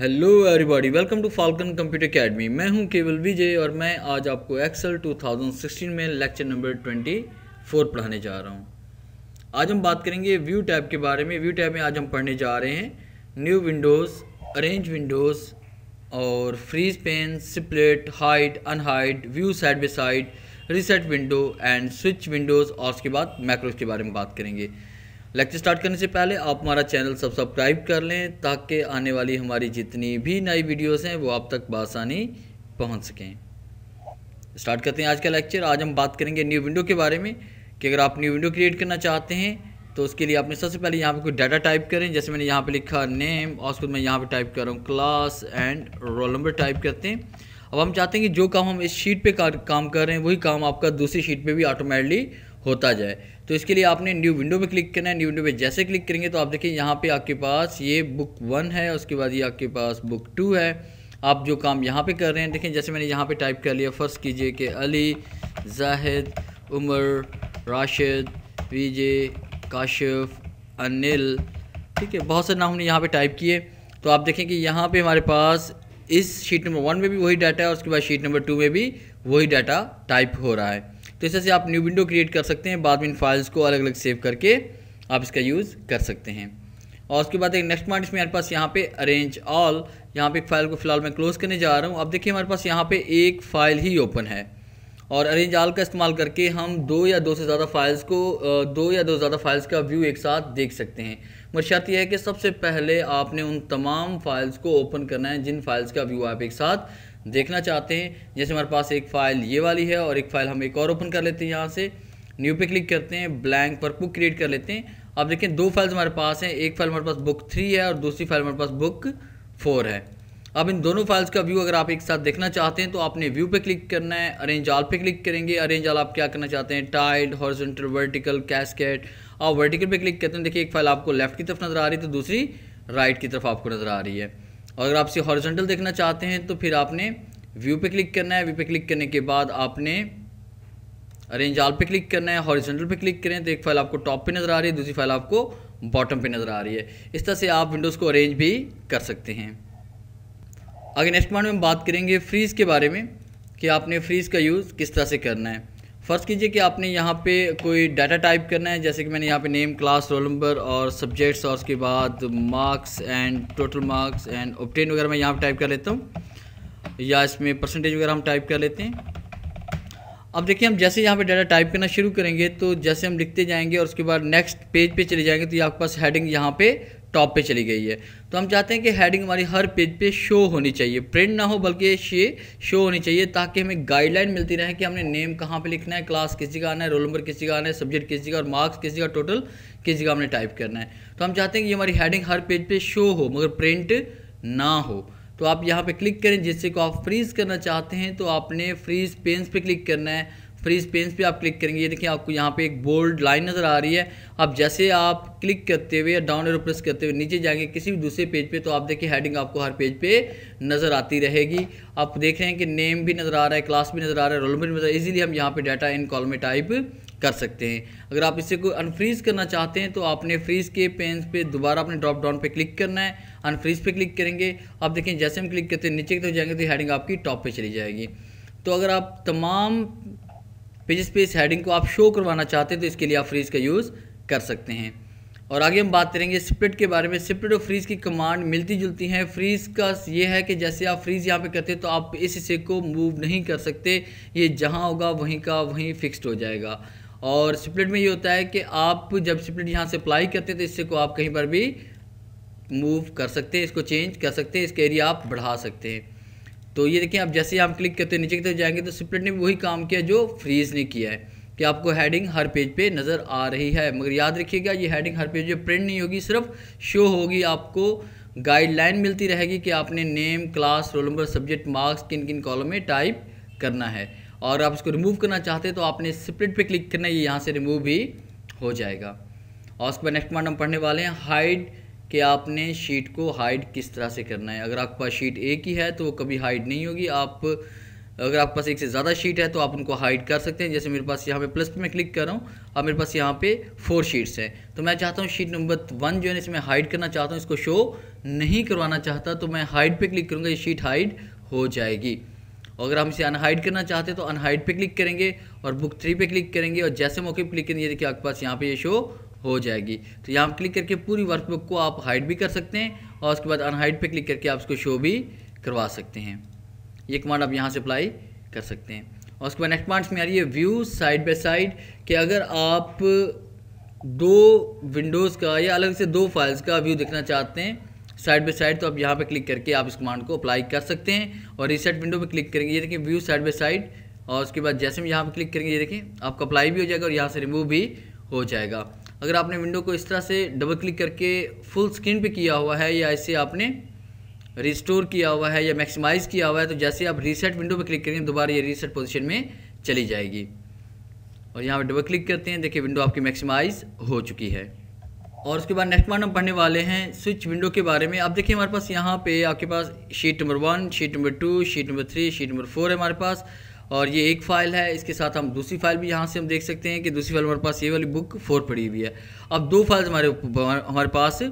hello everybody welcome to Falcon computer academy मैं हूं केवल विजय और मैं आज आपको एक्सेल 2016 में लेक्चर नंबर 24 पढ़ाने जा रहा हूं आज हम बात करेंगे व्यू टैब के बारे में व्यू टैब में आज हम पढ़ने जा रहे हैं न्यू विंडोज़ अरेंज विंडोज़ और freeze pane split hide unhide view side by side reset window and switch windows और उसके बाद मैक्रोज के बारे में बात करेंगे लेक्चर स्टार्ट करने से पहले आप हमारा चैनल सब सब्सक्राइब कर लें ताकि आने वाली हमारी जितनी भी नई वीडियोस हैं वो आप तक बसानी पहुंच सकें स्टार्ट करते हैं आज का लेक्चर आज हम बात करेंगे न्यू विंडो के बारे में कि अगर आप न्यू विंडो क्रिएट करना चाहते हैं तो उसके लिए आपने सबसे पहले यहाँ पर कोई डाटा टाइप करें जैसे मैंने यहाँ पर लिखा नेम और उसको मैं यहाँ पर टाइप कर रहा हूँ class and roll number type करते हैं अब हम चाहते हैं कि जो काम हम इस शीट पर काम कर रहे हैं वही काम आपका दूसरी शीट पर भी ऑटोमेटिकली होता जाए तो इसके लिए आपने न्यू विंडो पे क्लिक करना है न्यू विंडो पे जैसे क्लिक करेंगे तो आप देखिए यहाँ पे आपके पास ये बुक वन है उसके बाद ये आपके पास बुक टू है आप जो काम यहाँ पे कर रहे हैं देखें जैसे मैंने यहाँ पे टाइप कर लिया फ़र्स्ट कीजिए कि अली जाहिद उमर राशिद वीजे काशिफ अनिल ठीक है बहुत सारे नाम हमने यहाँ पर टाइप किए तो आप देखें कि यहाँ पर हमारे पास इस शीट नंबर वन में भी वही डाटा है और उसके बाद शीट नंबर टू में भी वही डाटा टाइप हो रहा है तो इस तरह से आप न्यू विंडो क्रिएट कर सकते हैं बाद में इन फाइल्स को अलग अलग सेव करके आप इसका यूज़ कर सकते हैं और उसके बाद एक नेक्स्ट पॉइंट इसमें हमारे पास यहाँ पे अरेंज ऑल यहाँ पे फाइल को फ़िलहाल मैं क्लोज़ करने जा रहा हूँ अब देखिए हमारे पास यहाँ पे एक फ़ाइल ही ओपन है और अरेंज ऑल का इस्तेमाल करके हम दो या दो से ज़्यादा फाइल्स को दो या दो ज़्यादा फाइल्स का व्यू एक साथ देख सकते हैं मगर शर्त यह है कि सबसे पहले आपने उन तमाम फाइल्स को ओपन करना है जिन फाइल्स का व्यू आप एक साथ देखना चाहते हैं जैसे हमारे पास एक फ़ाइल ये वाली है और एक फ़ाइल हम एक और ओपन कर लेते हैं यहाँ से न्यू पे क्लिक करते हैं ब्लैंक पर बुक क्रिएट कर लेते हैं आप देखें दो फाइल्स हमारे पास हैं एक फाइल हमारे पास बुक थ्री है और दूसरी फाइल हमारे पास बुक फोर है अब इन दोनों फाइल्स का व्यू अगर आप एक साथ देखना चाहते हैं तो आपने व्यू पे क्लिक करना है अरेंज आल पे क्लिक करेंगे अरेंज आल आप क्या करना चाहते हैं टाइड हॉर्जेंटल वर्टिकल कैसकेट आप वर्टिकल पे क्लिक करते हैं देखिए एक फाइल आपको लेफ्ट की तरफ नज़र आ रही है तो दूसरी राइट की तरफ आपको नज़र आ रही है और अगर आपसे हॉरिजेंटल देखना चाहते हैं तो फिर आपने व्यू पे क्लिक करना है व्यू पे क्लिक करने के बाद आपने अरेंज आल पे क्लिक करना है हॉरिजेंटल पे क्लिक करें तो एक फाइल आपको टॉप पे नज़र आ रही है दूसरी फाइल आपको बॉटम पे नज़र आ रही है इस तरह से आप विंडोज़ को अरेंज भी कर सकते हैं आगे नेक्स्ट पॉइंट में हम बात करेंगे फ्रीज़ के बारे में कि आपने फ्रीज़ का यूज़ किस तरह से करना है फ़र्ज़ कीजिए कि आपने यहाँ पे कोई डाटा टाइप करना है जैसे कि मैंने यहाँ पे नेम क्लास रोल नंबर और सब्जेक्ट्स और उसके बाद marks and total marks and obtain वगैरह मैं यहाँ पे टाइप कर लेता हूँ या इसमें परसेंटेज वगैरह हम टाइप कर लेते हैं अब देखिए हम जैसे यहाँ पे डाटा टाइप करना शुरू करेंगे तो जैसे हम लिखते जाएंगे और उसके बाद नेक्स्ट पेज पे चले जाएंगे तो ये आपके पास हेडिंग यहाँ पे टॉप पे चली गई है तो हम चाहते हैं कि हेडिंग हमारी हर पेज पे शो होनी चाहिए प्रिंट ना हो बल्कि ये शो होनी चाहिए ताकि हमें गाइडलाइन मिलती रहे कि हमने नेम कहाँ पे लिखना है क्लास किस जगह आना है रोल नंबर किस जगह आना है सब्जेक्ट किस जगह और मार्क्स किस जगह टोटल किस जगह हमने टाइप करना है तो हम चाहते हैं कि हमारी हेडिंग हर पेज पे शो हो मगर प्रिंट ना हो तो आप यहाँ पर क्लिक करें जिससे को आप फ्रीज़ करना चाहते हैं तो आपने फ्रीज़ पेंस पे क्लिक करना है फ्रीज पेंस पे आप क्लिक करेंगे ये देखिए आपको यहाँ पे एक बोल्ड लाइन नज़र आ रही है अब जैसे आप क्लिक करते हुए या डाउन एरो प्रेस करते हुए नीचे जाएंगे किसी भी दूसरे पेज पे तो आप देखिए हेडिंग आपको हर पेज पे नज़र आती रहेगी आप देख रहे हैं कि नेम भी नज़र आ रहा है क्लास भी नज़र आ रहा है रोल नंबर भी नज़र ईजिली हम यहाँ पर डाटा इन कॉल में टाइप कर सकते हैं अगर आप इसे को अनफ्रीज़ करना चाहते हैं तो आपने फ्रीज़ के पेन पे दोबारा अपने ड्रॉप डाउन पे क्लिक करना है अनफ्रीज़ पे क्लिक करेंगे आप देखें जैसे हम क्लिक करते हैं नीचे की तरफ जाएंगे तो हेडिंग आपकी टॉप पे चली जाएगी तो अगर आप तमाम पेज पे इस हेडिंग को आप शो करवाना चाहते हैं तो इसके लिए आप फ्रीज का यूज़ कर सकते हैं और आगे हम बात करेंगे स्प्लिट के बारे में स्प्लिट और फ्रीज की कमांड मिलती जुलती हैं फ्रीज का ये है कि जैसे आप फ्रीज यहाँ पे करते हैं तो आप इस हिस्से को मूव नहीं कर सकते ये जहाँ होगा वहीं का वहीं फिक्स्ड हो जाएगा और स्प्लिट में ये होता है कि आप जब स्प्लिट यहाँ से अप्लाई करते हैं तो इससे को आप कहीं पर भी मूव कर सकते हैं इसको चेंज कर सकते हैं इसके एरिया आप बढ़ा सकते हैं तो ये देखिए आप जैसे ही आप क्लिक करते हैं नीचे की तरफ जाएंगे तो स्प्लिट ने वही काम किया जो फ्रीज ने किया है कि आपको हेडिंग हर पेज पे नज़र आ रही है मगर याद रखिएगा ये हेडिंग हर पेज पे प्रिंट नहीं होगी सिर्फ शो होगी आपको गाइडलाइन मिलती रहेगी कि आपने name class roll number subject marks किन किन कॉलम में टाइप करना है और आप इसको रिमूव करना चाहते हैं तो आपने स्प्लिट पर क्लिक करना ये यहाँ से रिमूव भी हो जाएगा और उसके बाद नेक्स्ट पॉइंट हम पढ़ने वाले हैं हाइड कि आपने शीट को हाइड किस तरह से करना है अगर आपके पास शीट एक ही है तो वो कभी हाइड नहीं होगी आप अगर आपके पास एक से ज़्यादा शीट है तो आप उनको हाइड कर सकते हैं जैसे मेरे पास यहाँ पे प्लस पे मैं क्लिक कर रहा हूँ अब मेरे पास यहाँ पे फोर शीट्स हैं तो मैं चाहता हूँ शीट नंबर वन जो है इसमें हाइड करना चाहता हूँ इसको शो नहीं करवाना चाहता तो मैं हाइड पे क्लिक करूँगा ये शीट हाइड हो जाएगी अगर हम इसे अनहाइड करना चाहते हैं तो अनहाइड पर क्लिक करेंगे और बुक थ्री पर क्लिक करेंगे और जैसे मौके पर क्लिक करेंगे देखिए आपके पास यहाँ पर ये शो हो जाएगी तो यहाँ क्लिक करके पूरी वर्कबुक को आप हाइड भी कर सकते हैं और उसके बाद अनहाइड पे क्लिक करके आप उसको शो भी करवा सकते हैं ये कमांड आप यहाँ से अप्लाई कर सकते हैं और उसके बाद नेक्स्ट पॉइंट्स में आ रही है व्यू साइड बाई साइड कि अगर आप दो विंडोज़ का या अलग से दो फाइल्स का व्यू देखना चाहते हैं साइड बाई साइड तो आप यहाँ पे क्लिक करके आप इस कमांड को अप्लाई कर सकते हैं और रिसेट विंडो पे क्लिक करेंगे ये देखिए व्यू साइड बाई साइड और उसके बाद जैसे हम यहाँ पे क्लिक करेंगे ये देखें आपका अप्लाई भी हो जाएगा और यहाँ से रिमूव भी हो जाएगा अगर आपने विंडो को इस तरह से डबल क्लिक करके फुल स्क्रीन पे किया हुआ है या इसे आपने रिस्टोर किया हुआ है या मैक्सिमाइज किया हुआ है तो जैसे आप रीसेट विंडो पे क्लिक करेंगे दोबारा ये रीसेट पोजीशन में चली जाएगी और यहाँ पर डबल क्लिक करते हैं देखिए विंडो आपकी मैक्सिमाइज हो चुकी है और उसके बाद नेक्स्ट पार्ट हम पढ़ने वाले हैं स्विच विंडो के बारे में आप देखिए हमारे पास यहाँ पे आपके पास sheet number one sheet number two sheet number three sheet number four है हमारे पास और ये एक फ़ाइल है इसके साथ हम दूसरी फाइल भी यहाँ से हम देख सकते हैं कि दूसरी फाइल हमारे पास ये वाली बुक फोर पड़ी हुई है अब दो फाइल्स हमारे हमारे पास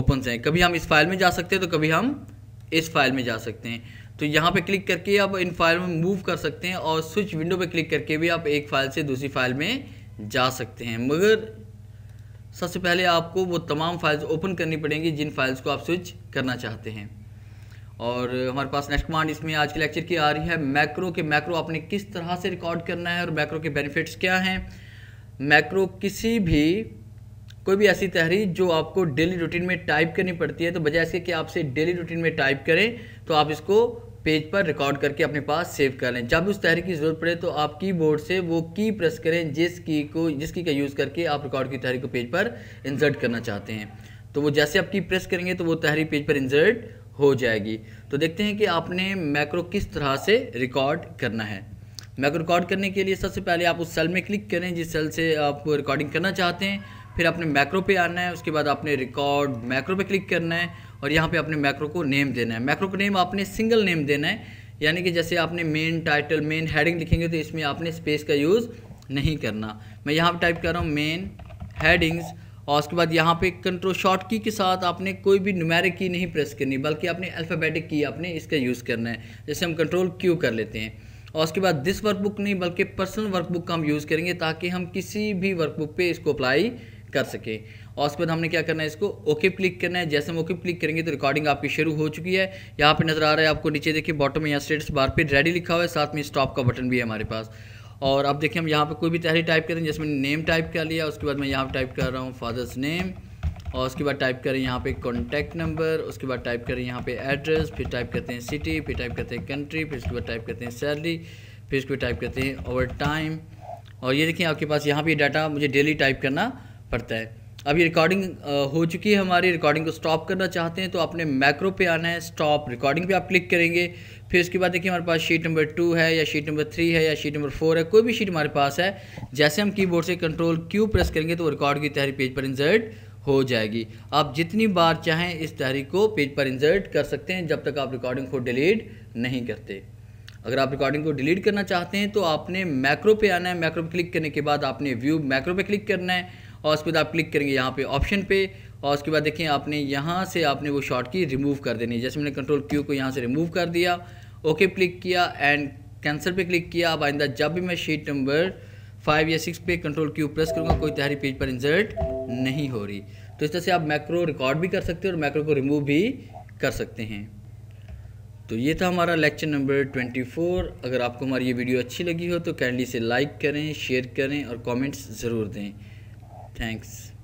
ओपन हैं कभी हम इस फाइल में जा सकते हैं तो कभी हम इस फाइल में जा सकते हैं तो यहाँ पे क्लिक करके आप इन फाइल में मूव कर सकते हैं और स्विच विंडो पे क्लिक करके भी आप एक फाइल से दूसरी फाइल में जा सकते हैं मगर सबसे पहले आपको वो तमाम फाइल्स ओपन करनी पड़ेंगी जिन फाइल्स को आप स्विच करना चाहते हैं और हमारे पास नेक्स्ट कमांड इसमें आज के लेक्चर की आ रही है मैक्रो के मैक्रो आपने किस तरह से रिकॉर्ड करना है और मैक्रो के बेनिफिट्स क्या हैं मैक्रो किसी भी कोई भी ऐसी तहरीर जो आपको डेली रूटीन में टाइप करनी पड़ती है तो बजाय इसके कि आप डेली रूटीन में टाइप करें तो आप इसको पेज पर रिकॉर्ड करके अपने पास सेव कर लें जब उस तहरीर की ज़रूरत पड़े तो आप कीबोर्ड से वो की प्रेस करें जिस की को जिस की का यूज़ करके आप रिकॉर्ड की तहरीर को पेज पर इंसर्ट करना चाहते हैं तो वो जैसे आप की प्रेस करेंगे तो वो तहरीर पेज पर इंसर्ट हो जाएगी तो देखते हैं कि आपने मैक्रो किस तरह से रिकॉर्ड करना है मैक्रो रिकॉर्ड करने के लिए सबसे पहले आप उस सेल में क्लिक करें जिस सेल से आप रिकॉर्डिंग करना चाहते हैं फिर आपने मैक्रो पे आना है उसके बाद आपने रिकॉर्ड मैक्रो पे क्लिक करना है और यहाँ पे आपने मैक्रो को नेम देना है मैक्रो को नेम आपने सिंगल नेम देना है यानी कि जैसे आपने मेन टाइटल मेन हेडिंग लिखेंगे तो इसमें आपने स्पेस का यूज़ नहीं करना मैं यहाँ पर टाइप कर रहा हूँ मेन हेडिंग्स और उसके बाद यहाँ पे कंट्रोल शॉर्ट की के साथ आपने कोई भी नुमेरिक की नहीं प्रेस करनी बल्कि आपने अल्फ़ाबेटिक की आपने इसका यूज़ करना है जैसे हम कंट्रोल क्यू कर लेते हैं और उसके बाद दिस वर्कबुक नहीं बल्कि पर्सनल वर्कबुक का हम यूज़ करेंगे ताकि हम किसी भी वर्कबुक पे इसको अप्लाई कर सकें और उसके बाद हमने क्या करना है इसको ओके क्लिक करना है जैसे हम ओके क्लिक करेंगे तो रिकॉर्डिंग आपकी शुरू हो चुकी है यहाँ पर नज़र आ रहा है आपको नीचे देखिए बॉटम में यहाँ स्टेटस बार पर रेडी लिखा हुआ है साथ में स्टॉप का बटन भी है हमारे पास और अब देखिए हम यहाँ पर कोई भी तहरी टाइप करें जैसे मैंने नेम टाइप कर लिया उसके बाद मैं यहाँ पर टाइप कर रहा हूँ फादर्स नेम और उसके बाद टाइप करें यहाँ पे कॉन्टैक्ट नंबर उसके बाद टाइप करें यहाँ पे एड्रेस फिर टाइप करते हैं सिटी फिर टाइप करते हैं कंट्री फिर उसके बाद टाइप करते हैं सैलरी फिर उसके बाद टाइप करते हैं ओवर टाइम और ये देखिए आपके पास यहाँ पे डाटा मुझे डेली टाइप करना पड़ता है अब ये रिकॉर्डिंग हो चुकी है हमारी रिकॉर्डिंग को स्टॉप करना चाहते हैं तो आपने मैक्रो पे आना है स्टॉप रिकॉर्डिंग पे आप क्लिक करेंगे फिर उसके बाद देखिए हमारे पास शीट नंबर टू है या शीट नंबर थ्री है या शीट नंबर फोर है कोई भी शीट हमारे पास है जैसे हम कीबोर्ड से कंट्रोल क्यू प्रेस करेंगे तो रिकॉर्ड की तहरी पेज पर इंजर्ट हो जाएगी आप जितनी बार चाहें इस तहरी को पेज पर इंजर्ट कर सकते हैं जब तक आप रिकॉर्डिंग को डिलीट नहीं करते अगर आप रिकॉर्डिंग को डिलीट करना चाहते हैं तो आपने मैक्रो पे आना है मैक्रो पे क्लिक करने के बाद आपने व्यू मैक्रो पे क्लिक करना है और उसके बाद आप क्लिक करेंगे यहाँ पे ऑप्शन पे और उसके बाद देखिए आपने यहाँ से आपने वो शॉर्ट की रिमूव कर देनी है जैसे मैंने कंट्रोल क्यू को यहाँ से रिमूव कर दिया ओके क्लिक किया एंड कैंसिल पे क्लिक किया अब आइंदा जब भी मैं शीट नंबर फाइव या सिक्स पे कंट्रोल क्यू प्रेस करूँगा कोई तैयारी पेज पर इंसर्ट नहीं हो रही तो इस तरह से आप मैक्रो रिकॉर्ड भी कर सकते हैं और मैक्रो को रिमूव भी कर सकते हैं तो ये था हमारा लेक्चर नंबर 24 अगर आपको हमारी ये वीडियो अच्छी लगी हो तो कैंडली से लाइक करें शेयर करें और कमेंट्स ज़रूर दें थैंक्स